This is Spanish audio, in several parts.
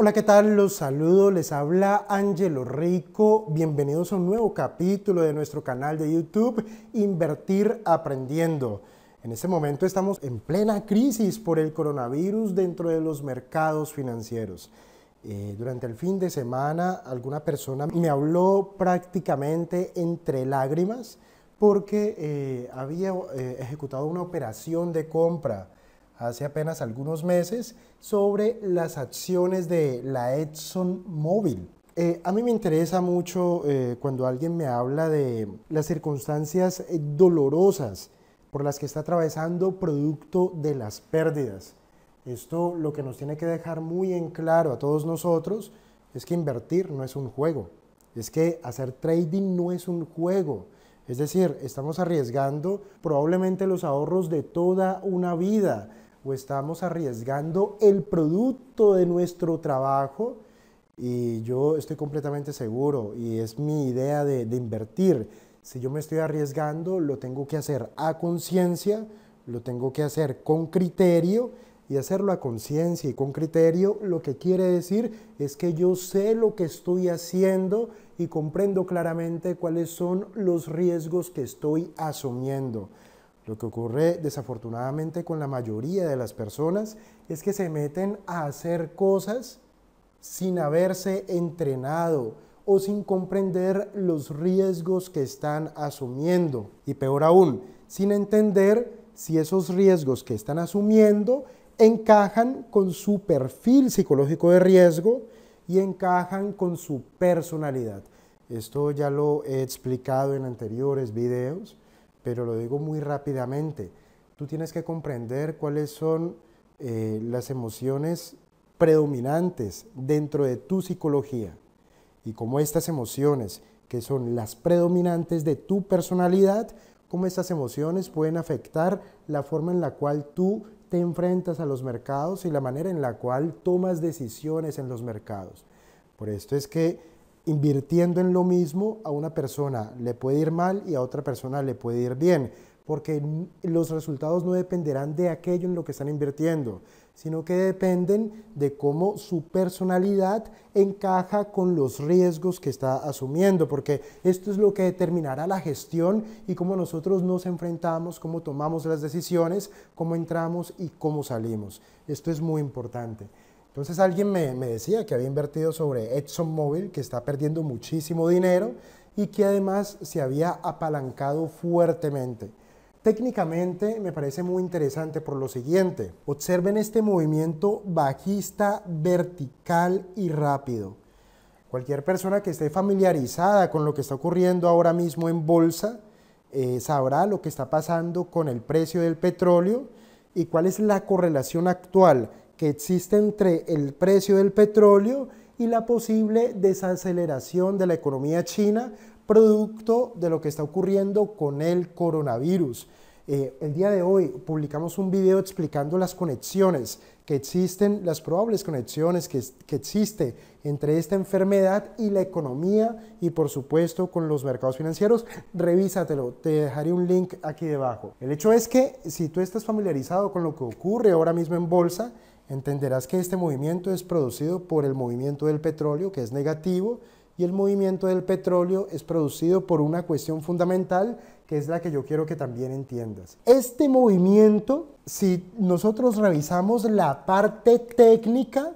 Hola, ¿qué tal? Los saludo, les habla Angelo Rico. Bienvenidos a un nuevo capítulo de nuestro canal de YouTube, Invertir Aprendiendo. En este momento estamos en plena crisis por el coronavirus dentro de los mercados financieros. Eh, durante el fin de semana, alguna persona me habló prácticamente entre lágrimas porque eh, había eh, ejecutado una operación de compra hace apenas algunos meses sobre las acciones de la edson móvil eh, a mí me interesa mucho eh, cuando alguien me habla de las circunstancias eh, dolorosas por las que está atravesando producto de las pérdidas. Esto lo que nos tiene que dejar muy en claro a todos nosotros es que invertir no es un juego, es que hacer trading no es un juego. Es decir, estamos arriesgando probablemente los ahorros de toda una vida, estamos arriesgando el producto de nuestro trabajo. Y yo estoy completamente seguro y es mi idea de invertir. Si yo me estoy arriesgando, lo tengo que hacer a conciencia, lo tengo que hacer con criterio y hacerlo a conciencia y con criterio, lo que quiere decir es que yo sé lo que estoy haciendo y comprendo claramente cuáles son los riesgos que estoy asumiendo. Lo que ocurre desafortunadamente con la mayoría de las personas es que se meten a hacer cosas sin haberse entrenado o sin comprender los riesgos que están asumiendo. Y peor aún, sin entender si esos riesgos que están asumiendo encajan con su perfil psicológico de riesgo y encajan con su personalidad. Esto ya lo he explicado en anteriores videos pero lo digo muy rápidamente. Tú tienes que comprender cuáles son eh, las emociones predominantes dentro de tu psicología y cómo estas emociones, que son las predominantes de tu personalidad, cómo estas emociones pueden afectar la forma en la cual tú te enfrentas a los mercados y la manera en la cual tomas decisiones en los mercados. Por esto es que invirtiendo en lo mismo, a una persona le puede ir mal y a otra persona le puede ir bien, porque los resultados no dependerán de aquello en lo que están invirtiendo, sino que dependen de cómo su personalidad encaja con los riesgos que está asumiendo, porque esto es lo que determinará la gestión y cómo nosotros nos enfrentamos, cómo tomamos las decisiones, cómo entramos y cómo salimos. Esto es muy importante. Entonces alguien me, decía que había invertido sobre ExxonMobil, que está perdiendo muchísimo dinero y que además se había apalancado fuertemente. Técnicamente me parece muy interesante por lo siguiente. Observen este movimiento bajista vertical y rápido. Cualquier persona que esté familiarizada con lo que está ocurriendo ahora mismo en bolsa eh, sabrá lo que está pasando con el precio del petróleo y cuál es la correlación actual que existe entre el precio del petróleo y la posible desaceleración de la economía china, producto de lo que está ocurriendo con el coronavirus. Eh, el día de hoy publicamos un video explicando las conexiones que existen, las probables conexiones que, que existe entre esta enfermedad y la economía y por supuesto con los mercados financieros. Revísatelo, te dejaré un link aquí debajo. El hecho es que si tú estás familiarizado con lo que ocurre ahora mismo en bolsa, Entenderás que este movimiento es producido por el movimiento del petróleo, que es negativo, y el movimiento del petróleo es producido por una cuestión fundamental, que es la que yo quiero que también entiendas. Este movimiento, si nosotros revisamos la parte técnica,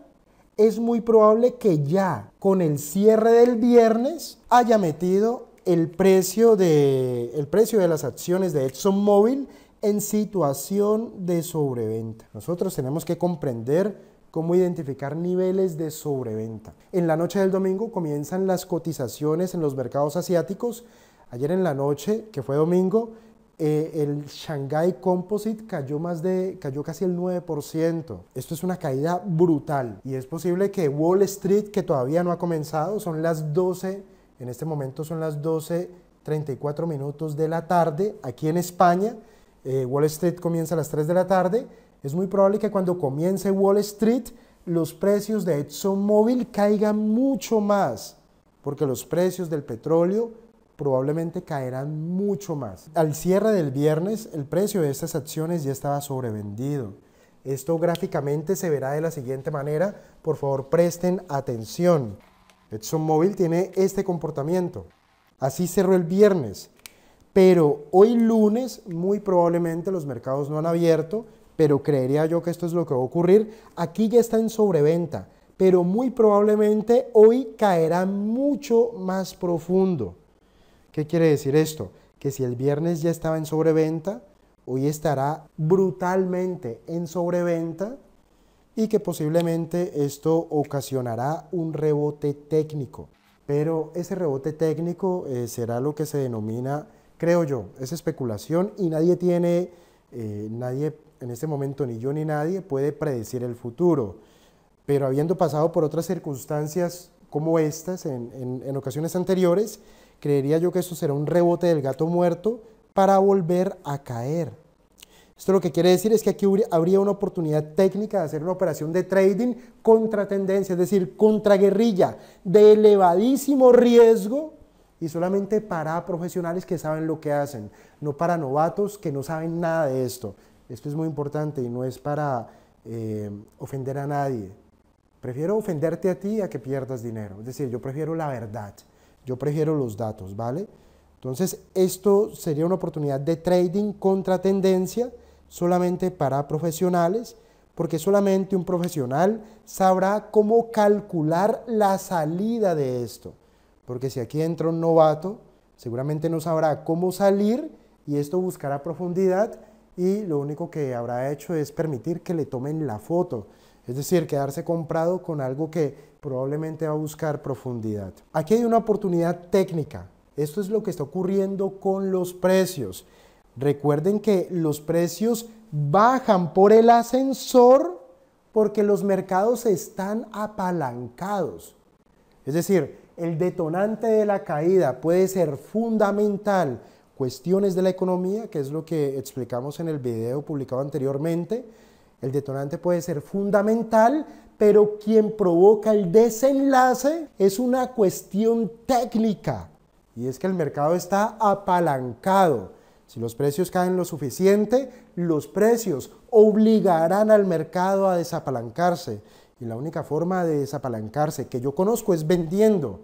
es muy probable que ya con el cierre del viernes haya metido el precio de, el precio de las acciones de ExxonMobil en situación de sobreventa. Nosotros tenemos que comprender cómo identificar niveles de sobreventa. En la noche del domingo comienzan las cotizaciones en los mercados asiáticos. Ayer en la noche, que fue domingo, eh, el Shanghai Composite cayó, más de, cayó casi el 9%. Esto es una caída brutal y es posible que Wall Street, que todavía no ha comenzado, son las 12, en este momento son las 12.34 minutos de la tarde aquí en España, eh, Wall Street comienza a las 3 de la tarde, es muy probable que cuando comience Wall Street los precios de ExxonMobil caigan mucho más, porque los precios del petróleo probablemente caerán mucho más. Al cierre del viernes, el precio de estas acciones ya estaba sobrevendido. Esto gráficamente se verá de la siguiente manera, por favor presten atención. ExxonMobil tiene este comportamiento. Así cerró el viernes, pero hoy lunes muy probablemente los mercados no han abierto, pero creería yo que esto es lo que va a ocurrir. Aquí ya está en sobreventa, pero muy probablemente hoy caerá mucho más profundo. ¿Qué quiere decir esto? Que si el viernes ya estaba en sobreventa, hoy estará brutalmente en sobreventa y que posiblemente esto ocasionará un rebote técnico. Pero ese rebote técnico eh, será lo que se denomina creo yo, es especulación y nadie tiene, eh, nadie en este momento, ni yo ni nadie, puede predecir el futuro. Pero habiendo pasado por otras circunstancias como estas en, en, ocasiones anteriores, creería yo que eso será un rebote del gato muerto para volver a caer. Esto lo que quiere decir es que aquí habría una oportunidad técnica de hacer una operación de trading contra tendencia, es decir, contra guerrilla, de elevadísimo riesgo y solamente para profesionales que saben lo que hacen, no para novatos que no saben nada de esto. Esto es muy importante y no es para eh, ofender a nadie. Prefiero ofenderte a ti a que pierdas dinero. Es decir, yo prefiero la verdad, yo prefiero los datos, ¿vale? Entonces, esto sería una oportunidad de trading contra tendencia solamente para profesionales, porque solamente un profesional sabrá cómo calcular la salida de esto. Porque si aquí entra un novato, seguramente no sabrá cómo salir y esto buscará profundidad y lo único que habrá hecho es permitir que le tomen la foto. Es decir, quedarse comprado con algo que probablemente va a buscar profundidad. Aquí hay una oportunidad técnica. Esto es lo que está ocurriendo con los precios. Recuerden que los precios bajan por el ascensor porque los mercados están apalancados. Es decir, el detonante de la caída puede ser fundamental cuestiones de la economía, que es lo que explicamos en el video publicado anteriormente. El detonante puede ser fundamental, pero quien provoca el desenlace es una cuestión técnica. Y es que el mercado está apalancado si los precios caen lo suficiente, los precios obligarán al mercado a desapalancarse. Y la única forma de desapalancarse que yo conozco es vendiendo.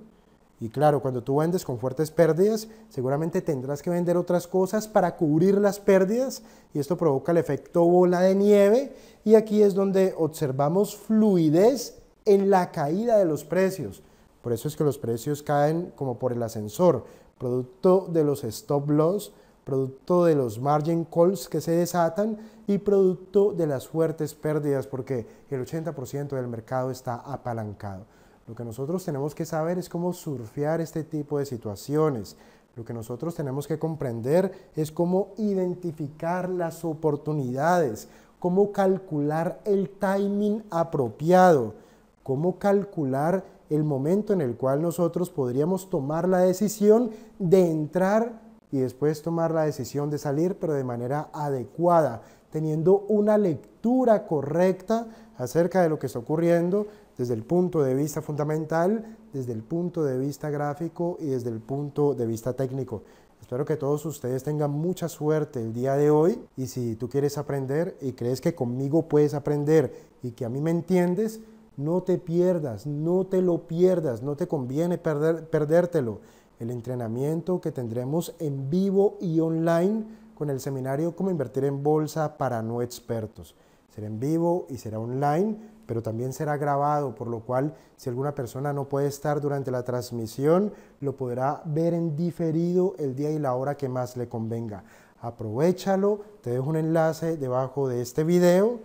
Y claro, cuando tú vendes con fuertes pérdidas, seguramente tendrás que vender otras cosas para cubrir las pérdidas y esto provoca el efecto bola de nieve y aquí es donde observamos fluidez en la caída de los precios. Por eso es que los precios caen como por el ascensor, producto de los stop loss producto de los margin calls que se desatan y producto de las fuertes pérdidas porque el 80% del mercado está apalancado. Lo que nosotros tenemos que saber es cómo surfear este tipo de situaciones. Lo que nosotros tenemos que comprender es cómo identificar las oportunidades, cómo calcular el timing apropiado, cómo calcular el momento en el cual nosotros podríamos tomar la decisión de entrar y después tomar la decisión de salir, pero de manera adecuada, teniendo una lectura correcta acerca de lo que está ocurriendo desde el punto de vista fundamental, desde el punto de vista gráfico y desde el punto de vista técnico. Espero que todos ustedes tengan mucha suerte el día de hoy y si tú quieres aprender y crees que conmigo puedes aprender y que a mí me entiendes, no te pierdas, no te lo pierdas, no te conviene perder, perdértelo el entrenamiento que tendremos en vivo y online con el seminario Cómo invertir en bolsa para no expertos. Será en vivo y será online, pero también será grabado, por lo cual si alguna persona no puede estar durante la transmisión, lo podrá ver en diferido el día y la hora que más le convenga. Aprovechalo, te dejo un enlace debajo de este video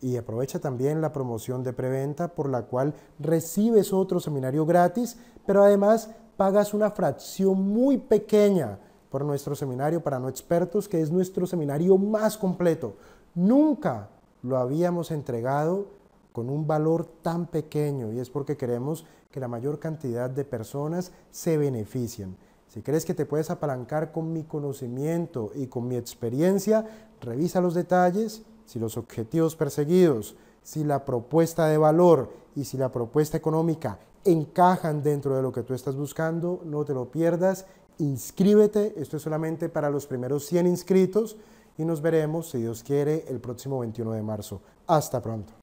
y aprovecha también la promoción de preventa por la cual recibes otro seminario gratis, pero además pagas una fracción muy pequeña por nuestro seminario para no expertos, que es nuestro seminario más completo. Nunca lo habíamos entregado con un valor tan pequeño y es porque queremos que la mayor cantidad de personas se beneficien. Si crees que te puedes apalancar con mi conocimiento y con mi experiencia, revisa los detalles, si los objetivos perseguidos, si la propuesta de valor y si la propuesta económica encajan dentro de lo que tú estás buscando, no te lo pierdas, inscríbete, esto es solamente para los primeros 100 inscritos y nos veremos, si Dios quiere, el próximo 21 de marzo. Hasta pronto.